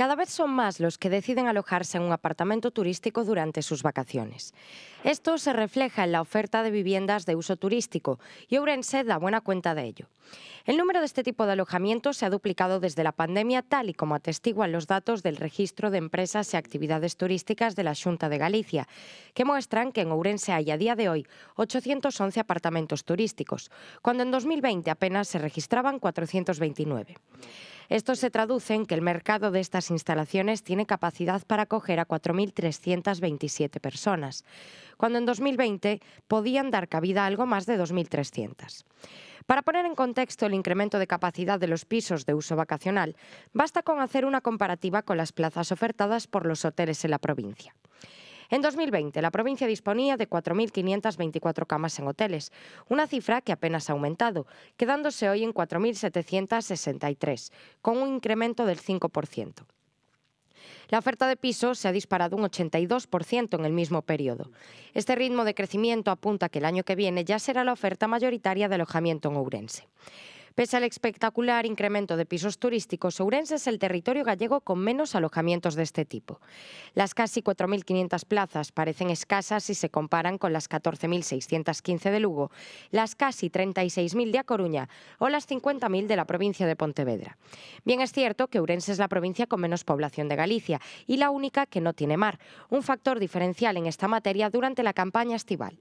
Cada vez son más los que deciden alojarse en un apartamento turístico durante sus vacaciones. Esto se refleja en la oferta de viviendas de uso turístico y Ourense da buena cuenta de ello. El número de este tipo de alojamientos se ha duplicado desde la pandemia, tal y como atestiguan los datos del Registro de Empresas y Actividades Turísticas de la Junta de Galicia, que muestran que en Ourense hay a día de hoy 811 apartamentos turísticos, cuando en 2020 apenas se registraban 429. Esto se traduce en que el mercado de estas instalaciones tiene capacidad para acoger a 4.327 personas, cuando en 2020 podían dar cabida a algo más de 2.300. Para poner en contexto el incremento de capacidad de los pisos de uso vacacional, basta con hacer una comparativa con las plazas ofertadas por los hoteles en la provincia. En 2020, la provincia disponía de 4.524 camas en hoteles, una cifra que apenas ha aumentado, quedándose hoy en 4.763, con un incremento del 5%. La oferta de pisos se ha disparado un 82% en el mismo periodo. Este ritmo de crecimiento apunta que el año que viene ya será la oferta mayoritaria de alojamiento en Ourense. Pese al espectacular incremento de pisos turísticos, Ourense es el territorio gallego con menos alojamientos de este tipo. Las casi 4.500 plazas parecen escasas si se comparan con las 14.615 de Lugo, las casi 36.000 de A Coruña o las 50.000 de la provincia de Pontevedra. Bien es cierto que Ourense es la provincia con menos población de Galicia y la única que no tiene mar, un factor diferencial en esta materia durante la campaña estival.